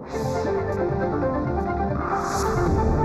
Thank you.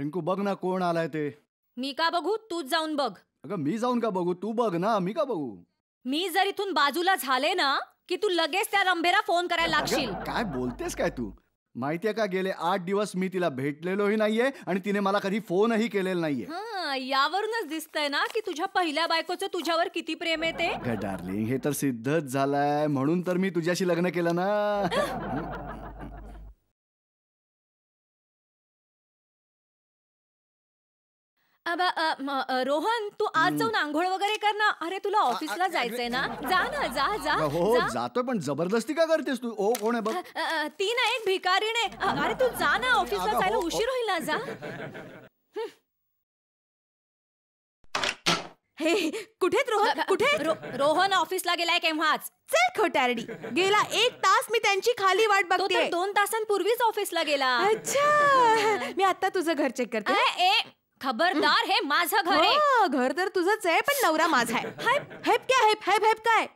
Rinku बघ ना कोण आलाय ते मी का बघू तूच जाऊन बघ अग मी जाऊन का बघू तू बघ ना मी का बघू मी जर इथून बाजूला झाले ना की तू लगेच त्या रंभेरा फोन करायला लागशील काय बोलतेस काय तू माहितीये का गेले आठ दिवस मी तिला भेटलेलोही नाहीये आणि तिने मला कधी फोनही केलेला नाहीये यावरूनच दिसतंय ना की तुझ्या पहिल्या बायकोचं तुझ्यावर किती प्रेम आहे ते डार्लिंग हे तर सिद्धच झालंय म्हणून तर मी तुझ्याशी लग्न केलं ना रोहन तू आज जाऊन आंघोळ वगैरे कर ना अरे तुला ऑफिसला जायचंय ना जा ना जा जा हो पण जबरदस्ती का करतेस तू ओ कोण आहे बघ ती ना एक भिकारीने अरे तू जा ना ऑफिसला जायला हो, हो. उशीर होईल ना जा हे कुठेत रोहन कुठे रोहन ऑफिसला गेलाय केव्हाच चल खोटारडी गेला एक तास मी त्यांची खाली वाट तो बघते दोन तासांपूर्वीच ऑफिसला गेला अच्छा मी आता तुझं घर चेक करते खबरदार हे माझं घर आहे हो, घर तर तुझंच आहे पण नवरा माझा आहे हैप काय क्या हेप हेप काय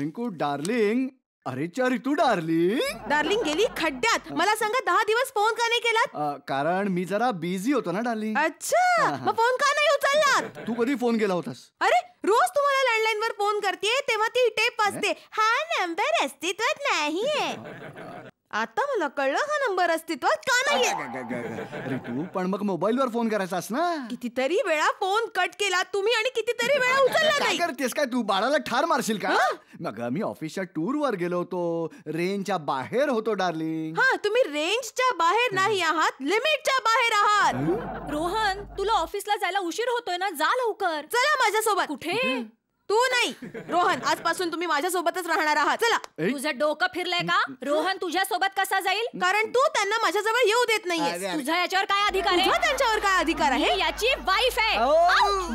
रिंकू डार्लिंग अरे चार तू डार्लिंग डार्लिंग गेली खड्ड्यात मला सांगा दहा दिवस फोन का नाही केला कारण मी जरा बिझी होतो ना डार्लिंग अच्छा मग फोन का नाही उचलला तू कधी फोन केला होतास अरे रोज तुम्हाला लँडलाईन वर फोन करते तेव्हा ती टेप वाजते हा नंबर अस्तित्वात नाहीये आता मला कळलं हा नंबर अस्तित्वात का नाही तू पण मग मोबाईल वर फोन अस ना कितीतरी वेळा फोन कट केला तुम्ही आणि कितीतरी वेळा उचलला नाही करतेस काय तू बाळाला ठार मारशील का मग मी ऑफिसच्या टूर वर गेलो होतो रेंजच्या बाहेर होतो डार्लिंग हा तुम्ही रेंजच्या बाहेर नाही आहात लिमिटच्या बाहेर आहात रोहन तुला ऑफिसला जायला उशीर होतोय ना जा लवकर चला माझ्यासोबत कुठे तू नाही रोहन आजपासून तुम्ही माझ्यासोबतच राहणार आहात चला तुझं डोकं फिरलंय का रोहन तुझ्या सोबत कसा जाईल कारण तू त्यांना माझ्याजवळ येऊ देत नाहीये तुझा याच्यावर काय अधिकार आहे त्यांच्यावर काय अधिकार आहे याची वाईफ आहे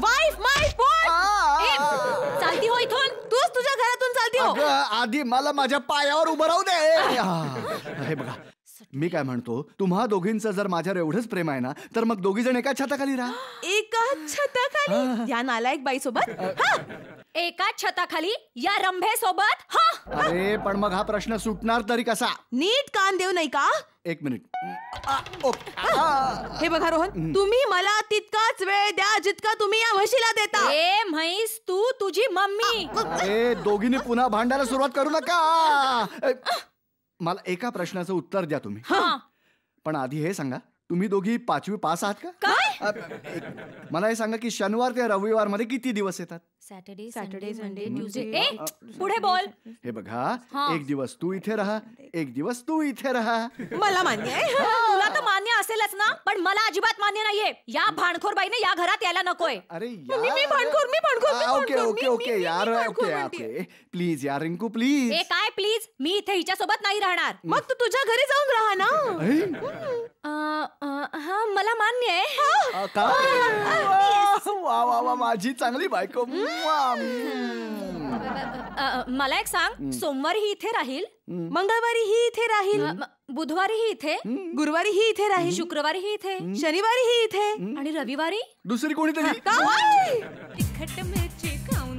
वाईफ माय चालती हो इथून तूच तुझ्या घरातून चालती हो आधी मला माझ्या पायावर उभं राहू दे हे बघा मी काय म्हणतो तुम्हा दोघींचं जर माझ्यावर एवढंच प्रेम आहे ना तर मग दोघी जण एका छताखाली राहा एका छताखाली या नालायक बाई सोबत एका छताखाली या रंभे सोबत अरे पण मग हा प्रश्न सुटणार तरी कसा नीट कान देऊ नाही का एक मिनिट हे बघा रोहन तुम्ही मला तितकाच वेळ द्या जितका तुम्ही या म्हशीला देता ए म्हैस तू तुझी मम्मी ए दोघींनी पुन्हा भांडायला सुरुवात करू नका मला एका प्रश्नाचं उत्तर द्या तुम्ही पण आधी हे सांगा तुम्ही दोघी पाचवी पास आहात का मला हे सांगा की शनिवार ते रविवार मध्ये किती दिवस येतात सॅटरडे सॅटर्डे संडे ए पुढे बोल हे बघा एक दिवस तू इथे राहा एक दिवस तू इथे राहा मला मान्य आहे तुला तर मान्य असेलच ना पण मला अजिबात मान्य नाहीये या भांडखोर बाईने या घरात यायला नकोय अरे मी भांडखोर मी भांडखोर ओके ओके यार ओके प्लीज यार रिंकू प्लीज ए काय प्लीज मी इथे हिच्या सोबत नाही राहणार मग तू तुझ्या घरी जाऊन राहा ना हा मला मान्य आहे माझी चांगली बायको मला एक सांग हम्म. सोमवारी इथे राहील हम्म. मंगळवारी ही इथे राहील हम्म. बुधवारी ही इथे गुरुवारी ही इथे राहील शुक्रवारी ही इथे शनिवारी ही इथे आणि रविवारी दुसरी कोणीतरी तिखट मिरची खाऊन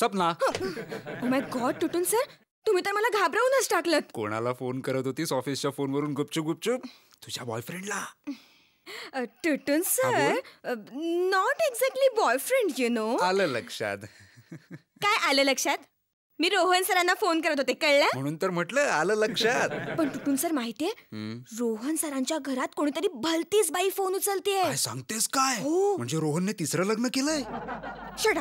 सपना माय गॉड टुटून सर तुम्ही तर मला घाबरवूनच टाकलं कोणाला फोन करत होतीस ऑफिसच्या फोनवरून गुपचूप गुपचूप तुझ्या बॉयफ्रेंडला टुटून sir not exactly boyfriend you know आलं लक्षात काय आलं लक्षात मी रोहन सरांना फोन करत होते कळलं म्हणून तर म्हटलं आलं लक्षात पण टुटून सर माहितीये रोहन सरांच्या घरात कोणीतरी भलतीच बाई फोन उचलते सांगतेस काय हो म्हणजे रोहनने तिसरं लग्न केलंय शट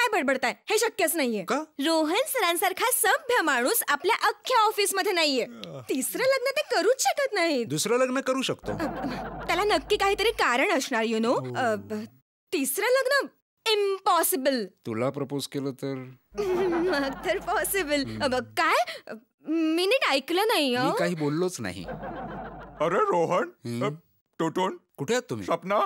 काय बडबडताय हे शक्यच नाहीये रोहन सरांसारखा सभ्य माणूस आपल्या अख्ख्या ऑफिस मध्ये नाहीये तिसरं लग्न ते करूच शकत नाही दुसरं लग्न करू शकतो त्याला नक्की काहीतरी कारण असणार यु नो हो. तिसरं लग्न इम्पॉसिबल तुला प्रपोज केलं तर मग तर पॉसिबल काय मी नीट ऐकलं नाही काही बोललोच नाही अरे रोहन टोटोन कुठे आहात तुम्ही स्वप्ना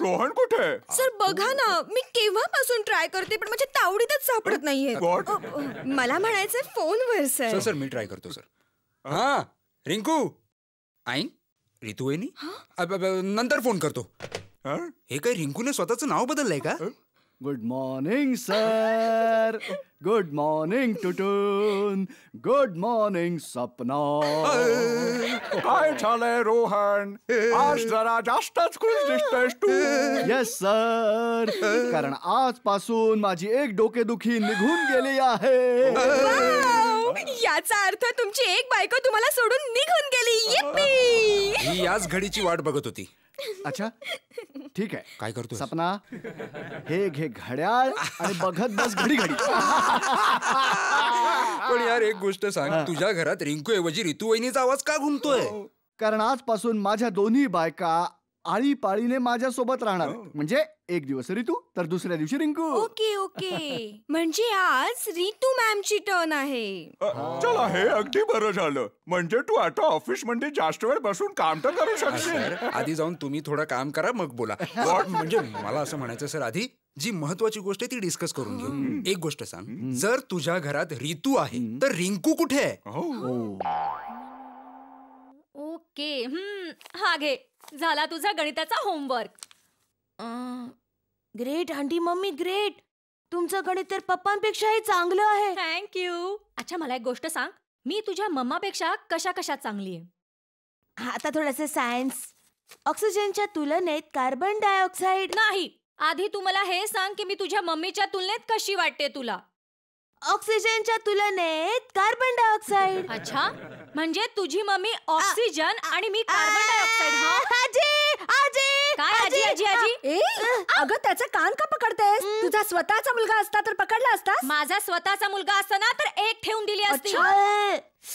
रोहन कुठे सर बघा ना मी केव्हापासून ट्राय करते पण माझ्या तावडीतच सापडत नाहीये मला म्हणायचंय फोनवर सर सर मी ट्राय करतो सर हा रिंकू आई रितू नंतर फोन करतो हे काय रिंकूने स्वतःचं नाव बदललंय का good morning sir good morning टुटून गुड मॉर्निंग सपना रोहन आज जरा जास्तच खुश दिसतोयस तू येस सर कारण आजपासून माझी एक डोकेदुखी निघून गेली आहे याचा अर्थ तुमची एक बायको तुम्हाला सोडून निघून गेली ही याच घडीची वाट बघत होती अच्छा ठीक आहे काय करतो सपना हे घे घड्याळ आणि बघत बस घडी घडी पण यार एक गोष्ट सांग तुझ्या घरात रिंकू ऐवजी रितू वहिनीचा आवाज का घुमतोय कारण आजपासून माझ्या दोन्ही बायका आळीपाळीने माझ्यासोबत राहणार हो. म्हणजे एक दिवस रितू तर दुसऱ्या दिवशी रिंकू ओके ओके म्हणजे आज रितू मॅमची टर्न आहे चल हे अगदी बरं झालं म्हणजे तू आता ऑफिस मध्ये जास्त वेळ बसून काम तर करू शकशील आधी जाऊन तुम्ही थोडं काम करा मग बोला म्हणजे मला असं म्हणायचं सर आधी जी महत्वाची गोष्ट आहे ती डिस्कस करून घेऊ एक गोष्ट सांग जर तुझ्या घरात रितू आहे तर रिंकू कुठे आहे हो. हो. ओके हा घे झाला तुझा गणिताचा homework great aunty mummy great तुमचं गणित तर पप्पांपेक्षाही चांगलं आहे थँक्यू अच्छा मला एक गोष्ट सांग मी तुझ्या मम्मापेक्षा कशा कशा चांगली आहे आता थोडंसं सायन्स ऑक्सिजनच्या तुलनेत कार्बन डायऑक्साइड नाही आधी तू मला हे सांग की मी तुझ्या मम्मीच्या तुलनेत कशी वाटते तुला ऑक्सिजनच्या तुलनेत कार्बन डायऑक्साइड अच्छा म्हणजे तुझी मम्मी ऑक्सिजन आणि मी कार्बन डायऑक्साइड आजी अगं त्याचा कान का पकडतेस तुझा स्वतःचा मुलगा असता तर पकडला असता माझा स्वतःचा मुलगा ना तर एक ठेवून दिली असती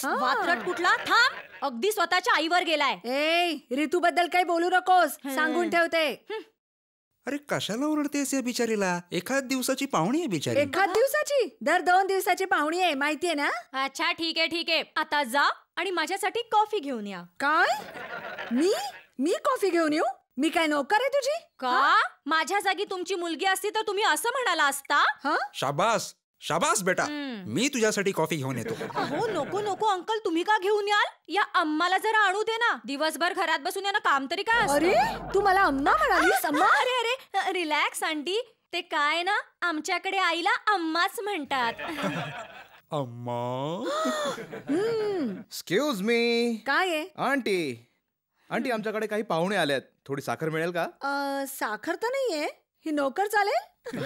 वात्रट कुठला थांब अगदी स्वतःच्या आईवर गेलाय ए ऋतू बद्दल काही बोलू नकोस सांगून ठेवते अरे कशाला ओरडतेस या बिचारीला एखाद दिवसाची पाहुणी आहे बिचारी एखाद दिवसाची दर दोन दिवसाची पाहुणी आहे माहितीये ना अच्छा ठीक आहे ठीक आहे आता जा आणि माझ्यासाठी कॉफी घेऊन या काय मी मी कॉफी घेऊन येऊ मी काय नोकर आहे तुझी का माझ्या जागी तुमची मुलगी असती तर तुम्ही असं म्हणाला असता शाबास शाबास बेटा मी तुझ्यासाठी कॉफी घेऊन येतो हो नको नको अंकल तुम्ही का घेऊन याल या अम्माला जरा आणू दे ना दिवसभर घरात बसून यानं काम तरी काय अरे तू मला अम्मा म्हणालीस अम्मा अरे अरे रिलॅक्स आंटी ते काय ना आमच्याकडे आईला अम्माच म्हणतात अम्मा एक्सक्यूज मी काय आहे आंटी आंटी आमच्याकडे काही पाहुणे आले आहेत थोडी साखर मिळेल का साखर तर नाहीये ही नोकर चालेल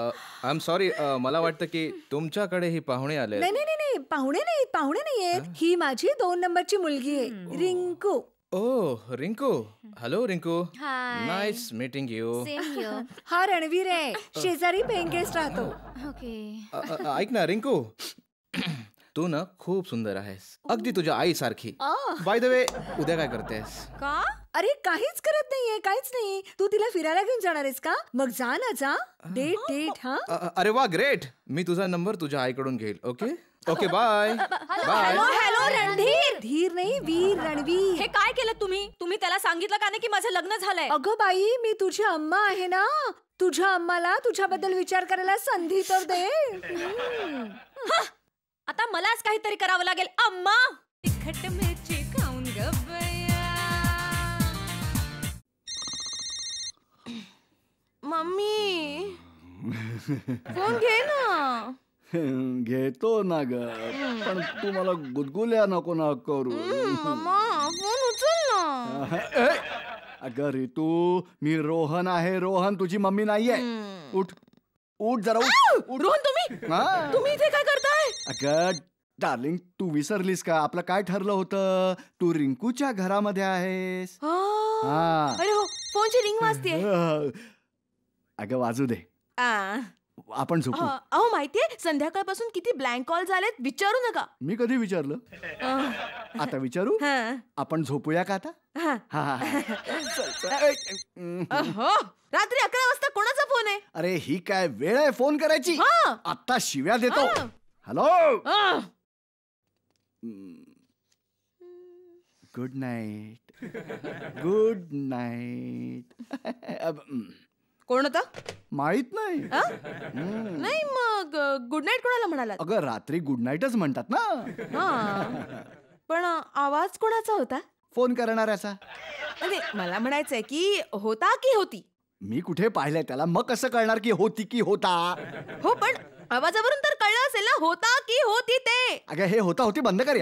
आय एम सॉरी मला वाटतं की तुमच्याकडे ही पाहुणे आले नाही नाही नाही पाहुणे नाही पाहुणे नाही आहेत ही माझी दोन नंबरची मुलगी आहे रिंकू ओ Rinku hello Rinku nice meeting you हा रणवीर आहे शेजारी पेंगेस्ट राहतो ओके ऐक ना रिंकू तू ना खूप सुंदर आहेस अगदी तुझ्या आई सारखी बाय द वे उद्या काय करतेस का अरे काहीच करत नाहीये काहीच नाही तू तिला फिरायला घेऊन जाणार आहेस का मग जा ना जा डेट डेट हा अरे वा ग्रेट मी तुझा नंबर तुझ्या आईकडून घेईल okay okay bye bye hello Randhir धीर नाही वीर रणवीर हे काय केलं तुम्ही तुम्ही त्याला सांगितलं का नाही की माझं लग्न झालंय अगं बाई मी तुझी अम्मा आहे ना तुझ्या अम्माला तुझ्याबद्दल विचार करायला संधी तर दे आता मलाच काहीतरी करावं लागेल अम्मा तिखट मिरची खाऊन मम्मी फोन घे ना घेतो ना ग पण तू मला गुदगुल्या नको ना करू फोन उचल ना अग रितू मी रोहन आहे रोहन तुझी मम्मी नाहीये उठ उठ जरा उठ रोहन तुम्ही तुम्ही इथे काय करताय अगं डार्लिंग तू विसरलीस का आपलं काय ठरलं होत तू रिंकूच्या घरामध्ये आहेस हा अरे हो फोनची रिंग वाजते अगं वाजू दे आपण झोपू अहो माहितीये संध्याकाळपासून किती ब्लँक कॉल झालेत विचारू नका मी कधी विचारलं आता विचारू आपण झोपूया का आता रात्री अकरा वाजता कोणाचा फोन आहे अरे ही काय वेळ आहे फोन करायची आता शिव्या देतो hello good night good night कोण होता माहित नाही hmm. नाही मग गुड नाईट कोणाला म्हणाला अगं रात्री गुड नाईटच म्हणतात ना पण आवाज कोणाचा होता फोन करणाऱ्याचा अरे मला म्हणायचंय की होता की होती मी कुठे पाहिलंय त्याला मग कसं कळणार की होती की होता हो पण आवाजावरून तर कळलं असेल ना होता की होती ते अगं हे होता होती बंद कर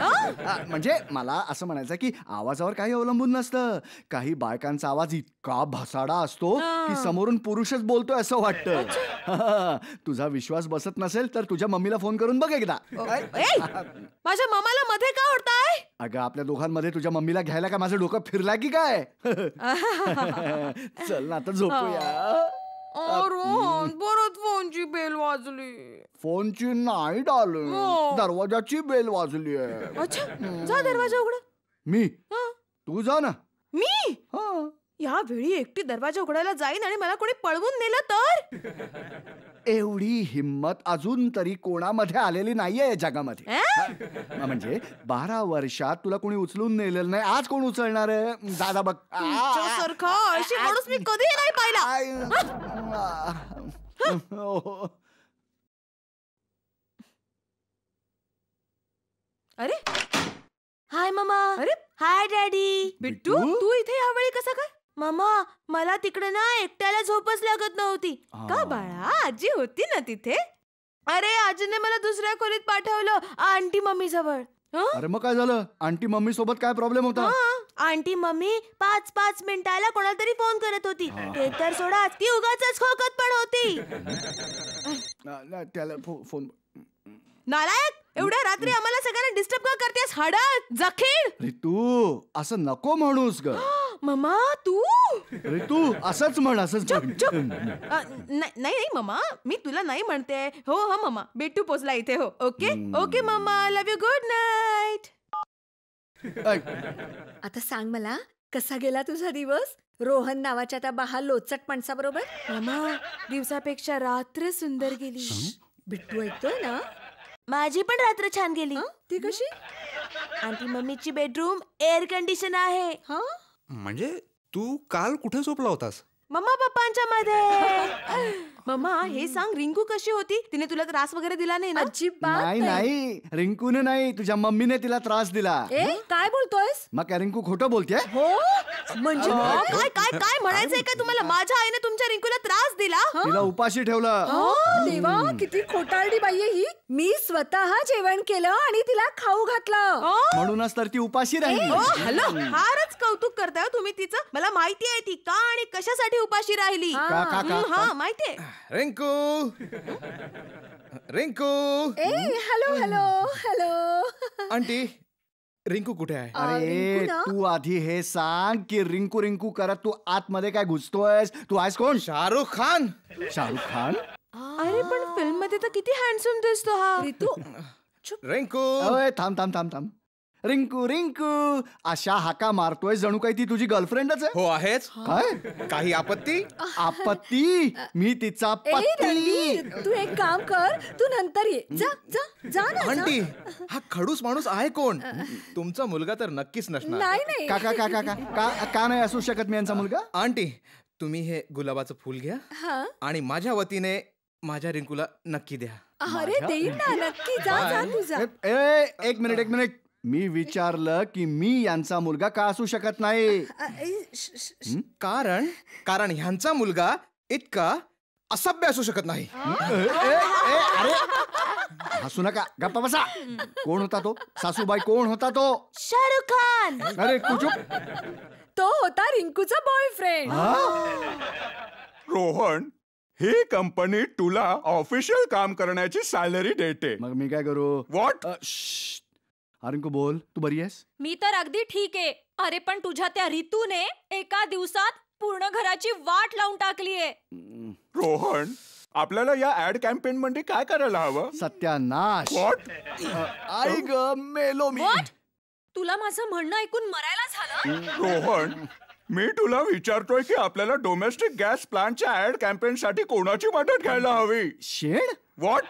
म्हणजे मला असं म्हणायचं की आवाजावर काही अवलंबून नसतं काही बायकांचा आवाज इतका भसाडा असतो की समोरून पुरुषच बोलतोय असं वाटतं तुझा विश्वास बसत नसेल तर तुझ्या मम्मीला फोन करून बघ एकदा माझ्या मामाला मध्ये का ओढताय अगं आपल्या दोघांमध्ये तुझ्या मम्मीला घ्यायला का माझं डोकं फिरला की काय चल ना आता झोपूया हो. और परत फोनची बेल वाजली फोनची नाही डाल हो. दरवाजाची बेल वाजली आहे अच्छा जा दरवाजा उघड मी तू जा ना मी या वेळी एकटी दरवाजा उघडायला जाईन आणि मला कोणी पळवून नेलं तर एवढी हिम्मत अजून तरी कोणामध्ये आलेली नाहीये या जगामध्ये म्हणजे बारा वर्षात तुला कोणी उचलून नेलेलं नाही आज कोण उचलणार आहे दादा बघ माणूस मी कधी नाही पाहिला हो, हो. अरे हाय मामा अरे हाय डॅडी बिट्टू तू इथे यावेळी कसा काय मामा मला तिकडे ना एकट्याला झोपच लागत नव्हती का बाळा आजी होती ना तिथे अरे आजीने मला दुसऱ्या खोलीत पाठवलं आंटी मम्मी जवळ अरे मग काय झालं आंटी मम्मी सोबत काय प्रॉब्लेम होता आंटी मम्मी पाच पाच मिनिटाला कोणाला तरी फोन करत होती ते तर सोडा ती उगाच खोकत पण होती त्याला फोन नालायक एवढ्या रात्री आम्हाला सगळ्यांना डिस्टर्ब का करतेस हडत जखीर तू असं नको म्हणूस ग ममा तू अरे तू असंच म्हण असंच चुप नाही नाही ममा मी तुला नाही म्हणते हो हो ममा बिट्टू पोचला इथे हो okay okay mama love you good night आता सांग मला कसा गेला तुझा दिवस रोहन नावाच्या त्या बहा लोचट बरोबर ममा दिवसापेक्षा रात्र सुंदर गेली बिट्टू ऐकतोय ना माझी पण रात्र छान गेली ती कशी आणि मम्मीची बेडरूम एअर कंडिशन आहे हा म्हणजे तू काल कुठे झोपला होतास मम्मा पप्पांच्या मध्ये मम्मा हे सांग रिंकू कशी होती तिने तुला त्रास वगैरे दिला नाही ना नाही नाही रिंकूने नाही तुझ्या मम्मीने तिला त्रास दिला काय बोलतोय मग काय रिंकू खोटं बोलते हो? म्हणजे काय काय काय म्हणायचंय का तुम्हाला माझ्या आईने तुमच्या रिंकूला त्रास दिला तिला उपाशी ठेवलं हो? देवा किती खोटारडी बाई ही मी स्वतः जेवण केलं आणि तिला खाऊ घातलं म्हणूनच तर ती उपाशी राहिली फारच कौतुक करताय हो तुम्ही तिचं मला माहिती आहे ती का आणि कशासाठी मी उपाशी राहिली हाँ। का, का, हम्म, हाँ, रिंकू रिंकू ए hello hello hello aunty Rinku कुठे आहे अरे रिंकू तू आधी हे सांग की रिंकू रिंकू करत तू आतमध्ये काय घुसतोयस तू आहेस कोण शाहरुख खान शाहरुख खान अरे पण फिल्म मध्ये तर किती हँडसम दिसतो हा ऋतू रिंकू अरे थांब थांब थांब थांब रिंकू रिंकू अशा हाका मारतोय जणू काही ती तुझी गर्लफ्रेंडच आहे हो आहेच काय काही आपत्ती आपत्ती मी तिचा पत्ती तू एक काम कर तू नंतर ये जा जा जा आंटी हा खडूस माणूस आहे कोण तुमचा मुलगा तर नक्कीच नसणार नाही नाही काका काका का का नाही असू शकत मी यांचा मुलगा आंटी तुम्ही हे गुलाबाचं फुल घ्या आणि माझ्या वतीने माझ्या रिंकूला नक्की द्या अरे देईल ना नक्की जा जा तुझा एक मिनिट एक मिनिट मी विचारलं की मी यांचा मुलगा का असू शकत नाही कारण कारण ह्यांचा मुलगा इतका असभ्य असू शकत नाही हसू नका गप्पा बसा कोण होता तो सासूबाई कोण होता तो शाहरुख खान अरे तो होता रिंकूचा बॉयफ्रेंड रोहन ही कंपनी तुला ऑफिशियल काम करण्याची सॅलरी देते मग मी काय करू व्हॉट अरिंकू बोल तू बरी आहेस मी तर अगदी ठीक आहे अरे पण तुझ्या त्या रितूने एका दिवसात पूर्ण घराची वाट लावून टाकली आहे रोहन आपल्याला या ऍड कॅम्पेन मध्ये काय करायला हवं सत्यानाश आई ग मेलो मी तुला माझं म्हणणं ऐकून मरायला झालं रोहन मी तुला विचारतोय की आपल्याला डोमेस्टिक गॅस प्लांटच्या ऍड कॅम्पेन साठी कोणाची मदत घ्यायला हवी शेड व्हॉट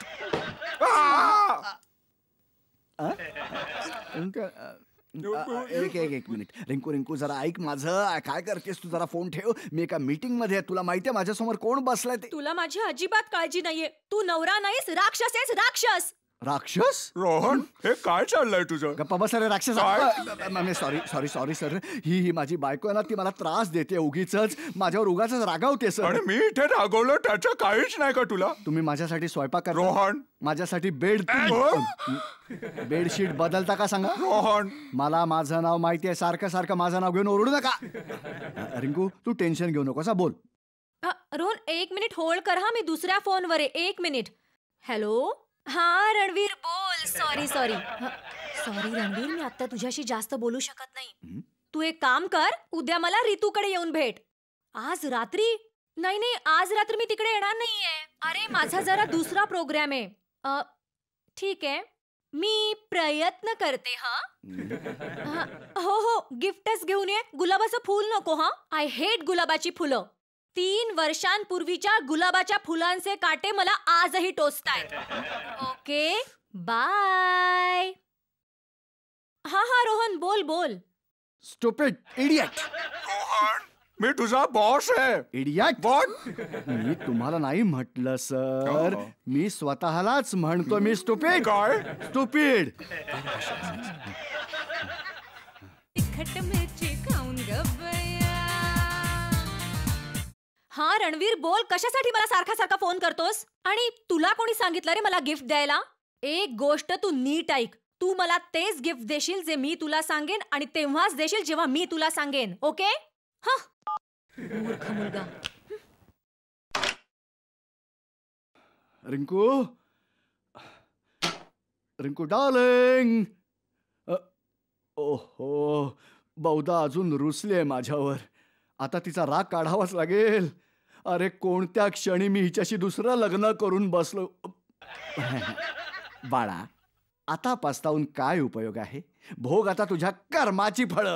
एक एक मिनिट रिंकू रिंकू जरा ऐक माझं काय करतेस तू जरा फोन ठेव मी एका मीटिंग मध्ये तुला माहितीये माझ्यासमोर कोण बसलाय ते तुला माझी अजिबात काळजी नाहीये तू नवरा नाहीस राक्षस आहेस राक्षस राक्षस रोहन हे काय चाललंय तुझं गप्पा बस अरे राक्षस सॉरी सॉरी सॉरी सर ही ही माझी बायको आहे ना ती मला त्रास देते उगीच माझ्यावर उगाच रागावते सर आणि मी इथे रागवलं त्याचं काहीच नाही का तुला तुम्ही माझ्यासाठी स्वयंपाक रोहन माझ्यासाठी बेड बेडशीट बदलता का सांगा रोहन मला माझं नाव माहिती आहे सारखं सारखं माझं नाव घेऊन ओरडू नका रिंकू तू टेन्शन घेऊ नको बोल रोहन एक मिनिट होल्ड कर हा मी दुसऱ्या फोनवर आहे एक मिनिट हॅलो हा रणवीर बोल सॉरी सॉरी सॉरी रणवीर मी आता तुझ्याशी जास्त बोलू शकत नाही तू एक काम कर उद्या मला रितूकडे येऊन भेट आज रात्री नाही नाही आज रात्री मी तिकडे येणार नाहीये अरे माझा जरा दुसरा प्रोग्राम आहे ठीक आहे मी प्रयत्न करते हा हो हो गिफ्टच घेऊन ये गुलाबाचं फूल नको हा आय हेट गुलाबाची फुलं तीन वर्षांपूर्वीच्या गुलाबाच्या फुलांचे काटे मला आजही टोचतायत ओके बाय हा हा रोहन बोल बोल स्टुपिड इडियट मी तुझा बॉस आहे इडियट बॉट मी तुम्हाला नाही म्हटलं सर oh. मी स्वतःलाच म्हणतो मी स्टुपिड काय स्टुपिड तिखट मिरची खाऊन हा रणवीर बोल कशासाठी मला सारखा सारखा फोन करतोस आणि तुला कोणी सांगितलं रे मला गिफ्ट द्यायला एक गोष्ट तू नीट ऐक तू मला तेच गिफ्ट देशील जे मी तुला सांगेन आणि तेव्हाच देशील जेव्हा मी तुला सांगेन ओके मुलगा रिंकू रिंकू डार्लिंग ओहो बहुधा अजून रुसले माझ्यावर आता तिचा राग काढावाच लागेल अरे कोणत्या क्षणी मी हिच्याशी दुसरं लग्न करून बसलो बाळा आता पास्तावून काय उपयोग आहे भोग आता तुझ्या कर्माची फळ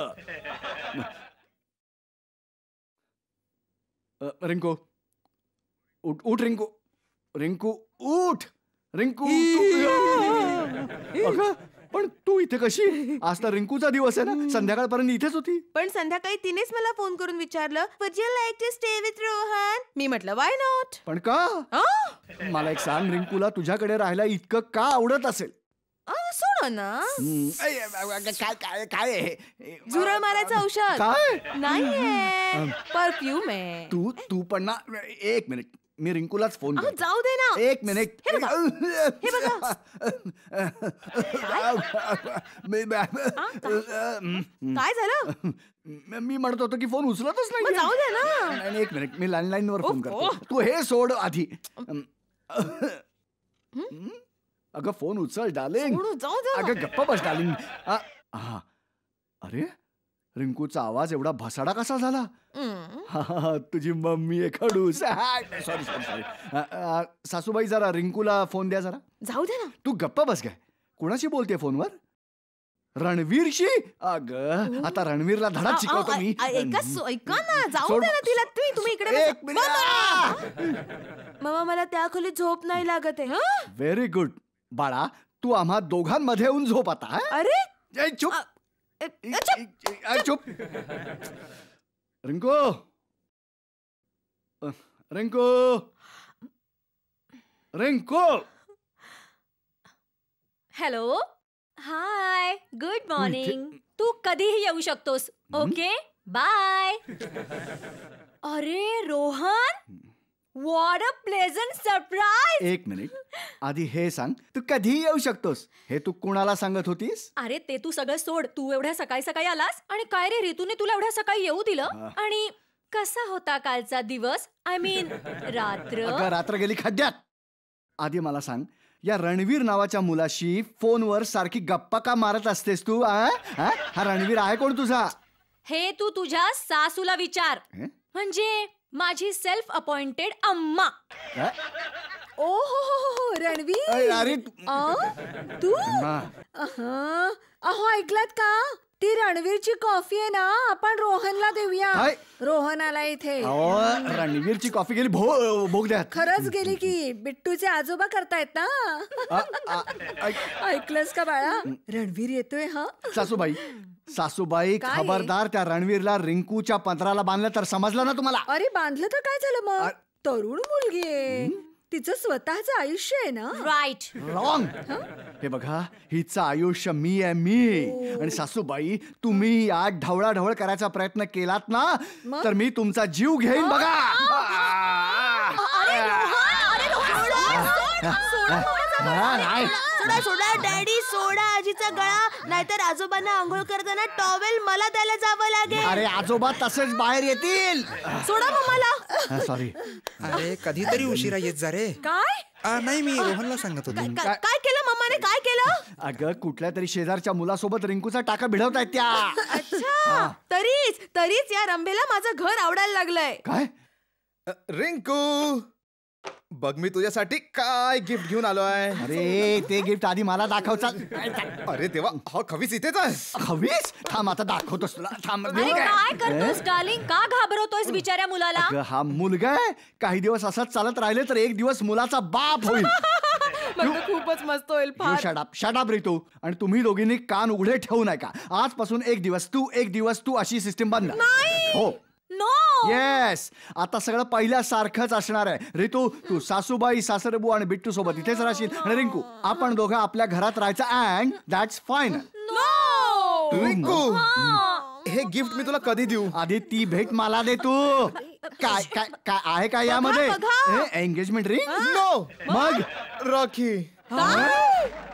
रिंकू उठ उठ रिंकू रिंकू उठ रिंकू पण तू इथे कशी आज तर रिंकूचा दिवस आहे ना संध्याकाळपर्यंत इथेच होती पण संध्याकाळी तिनेच मला फोन करून विचारलं मी म्हटलं वाय नॉट पण का मला एक सांग रिंकूला तुझ्याकडे राहायला इतकं का आवडत असेल सोड ना काय काय काय झुरळ मारायचं औषध नाही परफ्यूम आहे तू तू पण ना एक मिनिट मी रिंकूलाच फोन अहो, जाऊ दे ना एक मिनिट हे बघा. हे बघा. मी- काय झालं मी- म्हणत होतो की फोन उचलतच नाही जाऊ दे ना नाही, एक मिनिट मी लँडलाईन वर फोन करतो तू हे सोड आधी अगं फोन उचल डालिंग सोडू, जाऊ अगं गप्पा बस डालिंग अरे रिंकूचा आवाज एवढा भसाडा कसा झाला तुझी मम्मी आहे सॉरी सॉरी सासूबाई जरा रिंकूला फोन द्या जरा जाऊ दे ना तू गप्पा बस काय कोणाशी बोलते फोनवर रणवीरशी अग आता रणवीरला धडा शिकवतो मी ऐका ना तुम्ही इकडे मामा मला त्या खोलीत झोप नाही लागत आहे व्हेरी गुड बाळा तू आम्हा दोघांमध्ये येऊन झोप आता अरे चुप चुप Rinku Rinku Rinku hello hi good morning तू ही येऊ शकतोस हम्म? ओके बाय अरे रोहन हम्म। वॉट अ प्लेझंट सरप्राईज एक मिनिट आधी हे सांग तू कधी येऊ शकतोस हे तू कुणाला सांगत होतीस अरे ते तू सगळं सोड तू एवढ्या सकाळी सकाळी आलास आणि काय रे रितूने तुला एवढ्या सकाळी येऊ दिलं आणि कसा होता कालचा दिवस आय मीन mean, रात्र रात्र गेली खड्ड्यात आधी मला सांग या रणवीर नावाच्या मुलाशी फोनवर सारखी गप्पा का मारत असतेस तू हा रणवीर आहे कोण तुझा हे तू तुझ्या सासूला विचार म्हणजे माझी सेल्फ अपॉइंटेड अम्मा ओ हो हो हो रणवीर तू अहो ऐकलात का ती रणवीरची कॉफी आहे ना आपण रोहनला देऊया रोहन आला इथे रणवीरची कॉफी गेली भो भोग खरंच गेली की बिट्टूचे आजोबा करतायत ना ऐकलंस का बाळा रणवीर येतोय हा सासूबाई सासूबाई खबरदार त्या रणवीरला रिंकूच्या पंधराला बांधलं तर समजलं ना तुम्हाला अरे बांधलं तर काय झालं मग तरुण मुलगी आहे तिचं स्वतःच आयुष्य आहे ना राईट रॉंग हे बघा हिचं आयुष्य मी आहे मी हो. आणि सासूबाई तुम्ही आज ढवळा ढवळ करायचा प्रयत्न केलात ना तर मी तुमचा जीव घेईन बघा सोडा सोडा डॅडी सोडा आजीचा गळा नाहीतर आजोबांना आंघोळ करताना टॉवेल मला द्यायला जावं लागेल अरे आजोबा तसेच बाहेर येतील सोडा मला सॉरी अरे कधीतरी उशिरा येत जा रे काय नाही मी रोहनला सांगत होतो काय केलं मम्माने काय केलं अगं कुठल्या तरी शेजारच्या मुलासोबत रिंकूचा टाका भिडवतायत त्या तरीच तरीच या रंभेला माझं घर आवडायला लागलंय काय रिंकू बघ मी तुझ्यासाठी काय गिफ्ट घेऊन आलो आहे अरे ते गिफ्ट आधी मला दाखवचा अरे तेव्हा हा खवीस इथेच खवीस थांब आता दाखवतोस तुला थांब काय करतोस डार्लिंग का घाबरवतोस बिचाऱ्या मुलाला हा मुलगा काही दिवस असंच चालत राहिले तर एक दिवस मुलाचा बाप होईल खूपच मस्त होईल शडाप शडाप तू आणि तुम्ही दोघींनी कान उघडे ठेवू का आजपासून एक दिवस तू एक दिवस तू अशी सिस्टीम बनला हो नो येस आता सगळं पहिल्यासारखंच असणार आहे रितू तू सासूबाई सासरबू आणि बिट्टू सोबत इथेच राहशील आणि रिंकू आपण दोघं आपल्या घरात राहायचं अँड दॅट्स फाईन रिंकू हे गिफ्ट मी तुला कधी देऊ आधी ती भेट मला दे तू काय काय काय आहे काय यामध्ये एंगेजमेंट रिंग नो मग राखी